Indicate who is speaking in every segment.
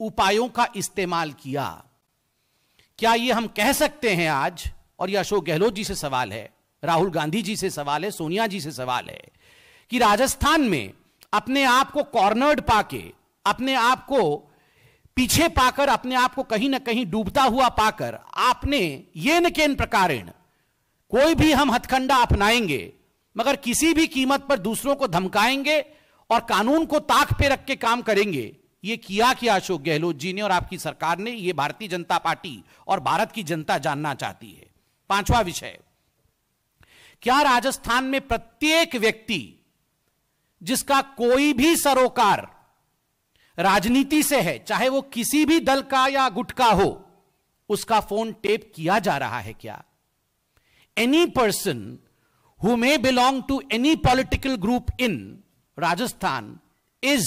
Speaker 1: उपायों का इस्तेमाल किया क्या ये हम कह सकते हैं आज और यह अशोक गहलोत जी से सवाल है राहुल गांधी जी से सवाल है सोनिया जी से सवाल है कि राजस्थान में अपने आप को कॉर्नर्ड पाके अपने आप को पीछे पाकर अपने आप को कहीं ना कहीं डूबता हुआ पाकर आपने ये न केन प्रकार कोई भी हम हथकंडा अपनाएंगे मगर किसी भी कीमत पर दूसरों को धमकाएंगे और कानून को ताक पे रख के काम करेंगे ये किया क्या अशोक गहलोत जी ने और आपकी सरकार ने ये भारतीय जनता पार्टी और भारत की जनता जानना चाहती है पांचवा विषय क्या राजस्थान में प्रत्येक व्यक्ति जिसका कोई भी सरोकार राजनीति से है चाहे वो किसी भी दल का या गुट का हो उसका फोन टेप किया जा रहा है क्या any person who may belong to any political group in Rajasthan is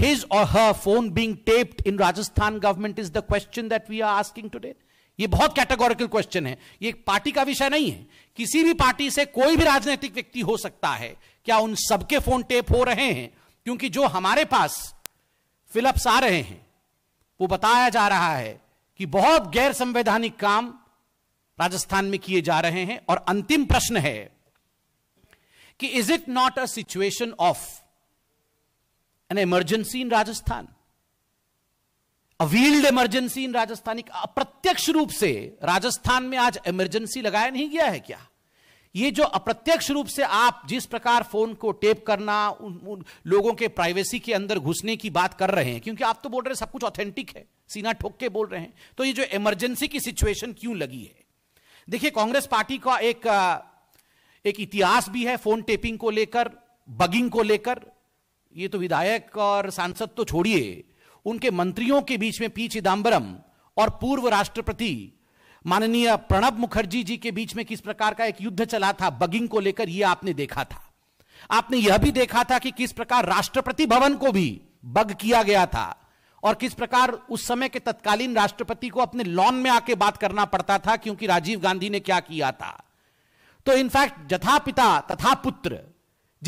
Speaker 1: his or her phone being taped in Rajasthan government is the question that we are asking today. ये बहुत कैटेगोरिकल क्वेश्चन है ये एक पार्टी का विषय नहीं है किसी भी पार्टी से कोई भी राजनीतिक व्यक्ति हो सकता है क्या उन सबके फोन टेप हो रहे हैं क्योंकि जो हमारे पास फिलअप्स आ रहे हैं वो बताया जा रहा है कि बहुत गैर संवैधानिक काम राजस्थान में किए जा रहे हैं और अंतिम प्रश्न है कि is it not a situation of an emergency in Rajasthan a veiled emergency in Rajasthan एक अप्रत्यक्ष रूप से राजस्थान में आज इमरजेंसी लगाया नहीं गया है क्या ये जो अप्रत्यक्ष रूप से आप जिस प्रकार फोन को टेप करना उन, उन लोगों के प्राइवेसी के अंदर घुसने की बात कर रहे हैं क्योंकि आप तो बोल रहे हैं सब कुछ ऑथेंटिक है सीना ठोक के बोल रहे हैं तो ये जो इमरजेंसी की सिचुएशन क्यों लगी है देखिए कांग्रेस पार्टी का एक एक इतिहास भी है फोन टेपिंग को लेकर बगिंग को लेकर ये तो विधायक और सांसद तो छोड़िए उनके मंत्रियों के बीच में पी चिदम्बरम और पूर्व राष्ट्रपति माननीय प्रणब मुखर्जी जी के बीच में किस प्रकार का एक युद्ध चला था बगिंग को लेकर यह आपने देखा था आपने यह भी देखा था कि किस प्रकार राष्ट्रपति भवन को भी बग किया गया था और किस प्रकार उस समय के तत्कालीन राष्ट्रपति को अपने लॉन में आके बात करना पड़ता था क्योंकि राजीव गांधी ने क्या किया था तो इनफैक्ट जथा पिता तथा पुत्र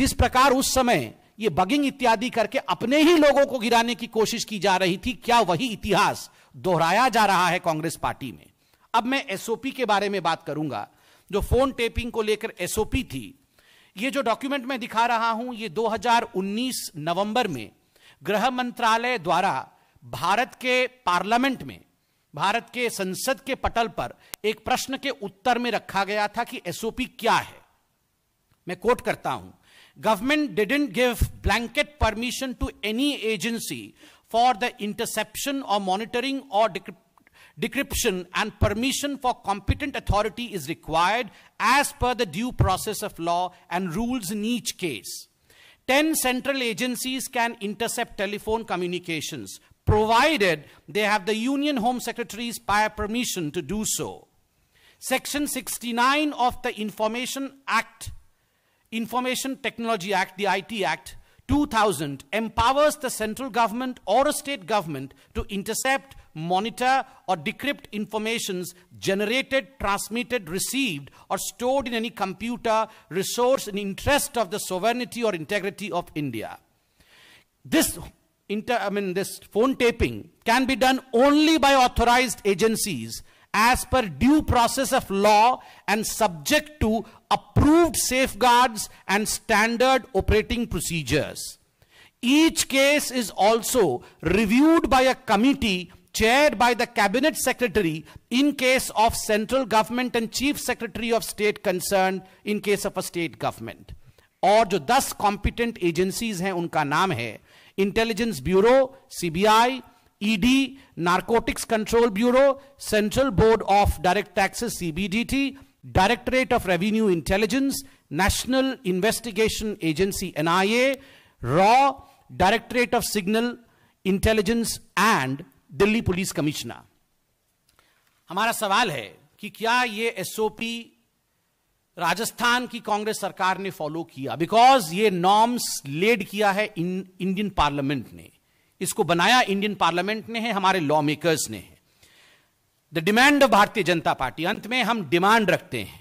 Speaker 1: जिस प्रकार उस समय ये बगिंग इत्यादि करके अपने ही लोगों को गिराने की कोशिश की जा रही थी क्या वही इतिहास दोहराया जा रहा है कांग्रेस पार्टी में अब मैं एसओपी के बारे में बात करूंगा जो फोन टेपिंग को लेकर एसओपी थी ये जो डॉक्यूमेंट मैं दिखा रहा हूं ये 2019 नवंबर में गृह मंत्रालय द्वारा भारत के पार्लियामेंट में भारत के संसद के पटल पर एक प्रश्न के उत्तर में रखा गया था कि एसओपी क्या है मैं कोट करता हूं Government didn't give blanket permission to any agency for the interception or monitoring or decryption and permission for competent authority is required as per the due process of law and rules in each case. 10 central agencies can intercept telephone communications, provided they have the Union Home Secretary's prior permission to do so. Section 69 of the Information Act Information Technology Act, the IT Act, 2000 empowers the central government or a state government to intercept, monitor or decrypt informations generated, transmitted, received or stored in any computer resource in interest of the sovereignty or integrity of India. This Inter, I mean, this phone taping can be done only by authorized agencies as per due process of law and subject to approved safeguards and standard operating procedures. Each case is also reviewed by a committee chaired by the cabinet secretary in case of central government and chief secretary of state concerned in case of a state government. or the 10 competent agencies. हैं उनका नाम है intelligence bureau CBI ED narcotics control bureau central board of direct taxes CBDT directorate of revenue intelligence national investigation agency NIA रॉ directorate of signal intelligence and Delhi police commissioner हमारा सवाल है कि क्या ये एसओपी राजस्थान की कांग्रेस सरकार ने फॉलो किया बिकॉज ये नॉर्म्स लेड किया है इंडियन पार्लियामेंट ने इसको बनाया इंडियन पार्लियामेंट ने है हमारे लॉ मेकर्स ने है द डिमांड ऑफ भारतीय जनता पार्टी अंत में हम डिमांड रखते हैं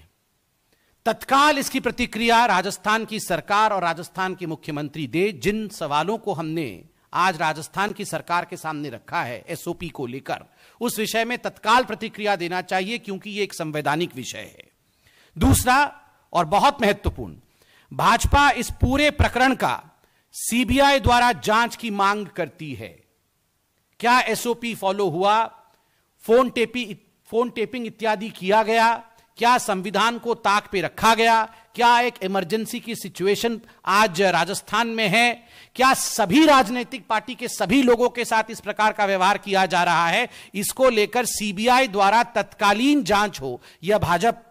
Speaker 1: तत्काल इसकी प्रतिक्रिया राजस्थान की सरकार और राजस्थान के मुख्यमंत्री दे जिन सवालों को हमने आज राजस्थान की सरकार के सामने रखा है एसओपी को लेकर उस विषय में तत्काल प्रतिक्रिया देना चाहिए क्योंकि यह एक संवैधानिक विषय है दूसरा और बहुत महत्वपूर्ण भाजपा इस पूरे प्रकरण का सीबीआई द्वारा जांच की मांग करती है क्या एसओपी फॉलो हुआ फोन टेपी फोन टेपिंग इत्यादि किया गया क्या संविधान को ताक पे रखा गया क्या एक इमरजेंसी की सिचुएशन आज राजस्थान में है क्या सभी राजनीतिक पार्टी के सभी लोगों के साथ इस प्रकार का व्यवहार किया जा रहा है इसको लेकर सीबीआई द्वारा तत्कालीन जांच हो यह भाजपा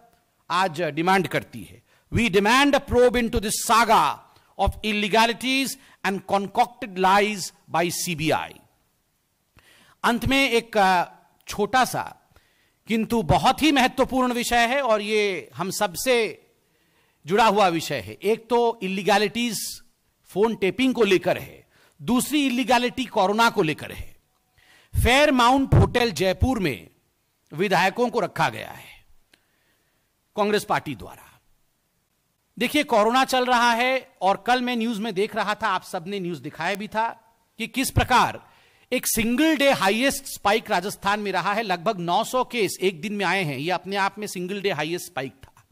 Speaker 1: आज डिमांड करती है we demand probe into this saga of illegalities and concocted lies by CBI अंत में एक छोटा सा किंतु बहुत ही महत्वपूर्ण विषय है और ये हम सबसे जुड़ा हुआ विषय है एक तो इलीगैलिटीज फोन टेपिंग को लेकर है दूसरी इलीगैलिटी कोरोना को लेकर है फेयर माउंट होटल जयपुर में विधायकों को रखा गया है कांग्रेस पार्टी द्वारा देखिए कोरोना चल रहा है और कल मैं न्यूज में देख रहा था आप सबने न्यूज दिखाया भी था कि किस प्रकार एक single day highest spike Rajasthan में रहा है लगभग 900 केस एक दिन में आए हैं यह अपने आप में सिंगल डे हाईएस्ट स्पाइक था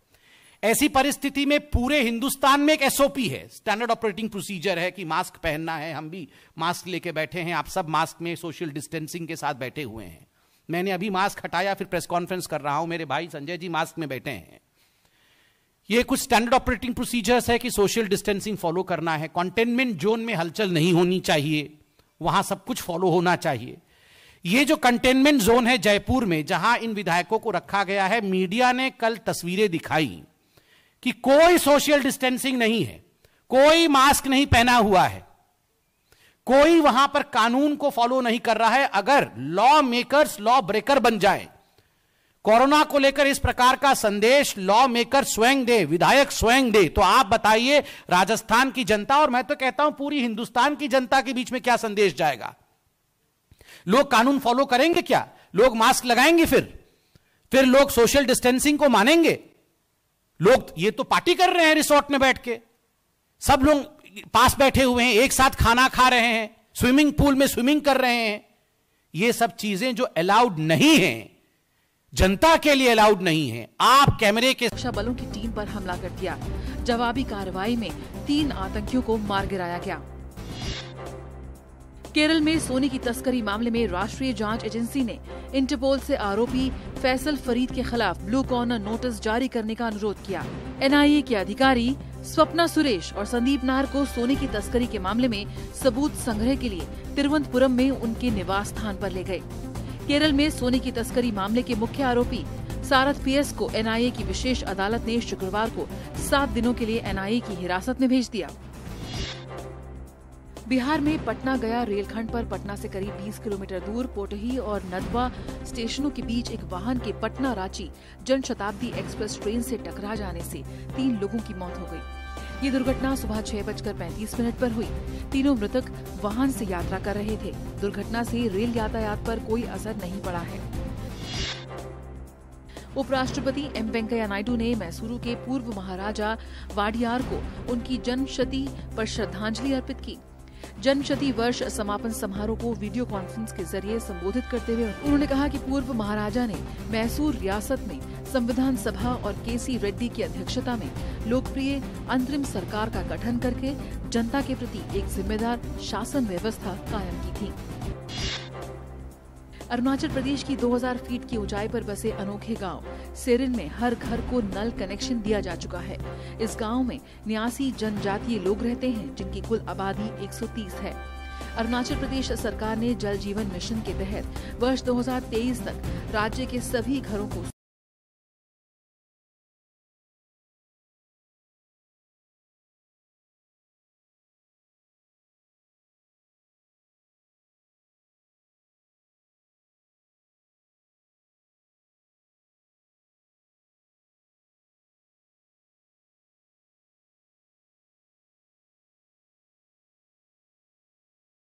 Speaker 1: ऐसी परिस्थिति में पूरे हिंदुस्तान में एक एसओपी है स्टैंडर्ड ऑपरेटिंग प्रोसीजर है कि मास्क पहनना है हम भी मास्क लेके बैठे हैं आप सब मास्क में सोशल डिस्टेंसिंग के साथ बैठे हुए हैं मैंने अभी मास्क हटाया फिर प्रेस कॉन्फ्रेंस कर रहा हूं मेरे भाई संजय जी मास्क में बैठे हैं ये कुछ स्टैंडर्ड ऑपरेटिंग प्रोसीजर्स है कि सोशल डिस्टेंसिंग फॉलो करना है कंटेनमेंट जोन में हलचल नहीं होनी चाहिए वहां सब कुछ फॉलो होना चाहिए ये जो कंटेनमेंट जोन है जयपुर में जहां इन विधायकों को रखा गया है मीडिया ने कल तस्वीरें दिखाई कि कोई सोशल डिस्टेंसिंग नहीं है कोई मास्क नहीं पहना हुआ है कोई वहां पर कानून को फॉलो नहीं कर रहा है अगर लॉ मेकर्स लॉ ब्रेकर बन जाए कोरोना को लेकर इस प्रकार का संदेश लॉ मेकर स्वयं दे विधायक स्वयं दे तो आप बताइए राजस्थान की जनता और मैं तो कहता हूं पूरी हिंदुस्तान की जनता के बीच में क्या संदेश जाएगा लोग कानून फॉलो करेंगे क्या लोग मास्क लगाएंगे फिर फिर लोग सोशल डिस्टेंसिंग को मानेंगे लोग ये तो पार्टी कर रहे हैं रिसोर्ट में बैठ के सब लोग पास बैठे हुए हैं एक साथ खाना खा रहे हैं स्विमिंग पूल में स्विमिंग कर रहे हैं ये सब चीजें जो अलाउड नहीं हैं जनता के लिए अलाउड नहीं है
Speaker 2: आप कैमरे के सुरक्षा बलों की टीम पर हमला कर दिया जवाबी कार्रवाई में तीन आतंकियों को मार गिराया गया केरल में सोने की तस्करी मामले में राष्ट्रीय जांच एजेंसी ने इंटरपोल से आरोपी फैसल फरीद के खिलाफ ब्लू कॉर्नर नोटिस जारी करने का अनुरोध किया एनआईए के अधिकारी स्वप्ना सुरेश और संदीप नार को सोने की तस्करी के मामले में सबूत संग्रह के लिए तिरुवनंतपुरम में उनके निवास स्थान पर ले गए केरल में सोने की तस्करी मामले के मुख्य आरोपी सारथ पीएस को एनआईए की विशेष अदालत ने शुक्रवार को सात दिनों के लिए एनआईए की हिरासत में भेज दिया बिहार में पटना गया रेलखंड पर पटना से करीब 20 किलोमीटर दूर पोटही और नदवा स्टेशनों के बीच एक वाहन के पटना रांची जन शताब्दी एक्सप्रेस ट्रेन से टकरा जाने से तीन लोगों की मौत हो गई ये दुर्घटना सुबह छह बजकर पैंतीस मिनट पर हुई तीनों मृतक वाहन से यात्रा कर रहे थे दुर्घटना से रेल यातायात पर कोई असर नहीं पड़ा है उपराष्ट्रपति एम वेंकैया नायडू ने मैसूरू के पूर्व महाराजा वाडियार को उनकी जन्मशती पर श्रद्धांजलि अर्पित की जन्मशती वर्ष समापन समारोह को वीडियो कॉन्फ्रेंस के जरिए संबोधित करते हुए उन्होंने कहा कि पूर्व महाराजा ने मैसूर रियासत में संविधान सभा और केसी रेड्डी की अध्यक्षता में लोकप्रिय अंतरिम सरकार का गठन करके जनता के प्रति एक जिम्मेदार शासन व्यवस्था कायम की थी अरुणाचल प्रदेश की 2000 फीट की ऊंचाई पर बसे अनोखे गांव सेरिन में हर घर को नल कनेक्शन दिया जा चुका है इस गांव में न्यासी जनजातीय लोग रहते हैं जिनकी कुल आबादी 130 है अरुणाचल प्रदेश सरकार ने जल जीवन मिशन के तहत वर्ष 2023 तक राज्य के सभी घरों को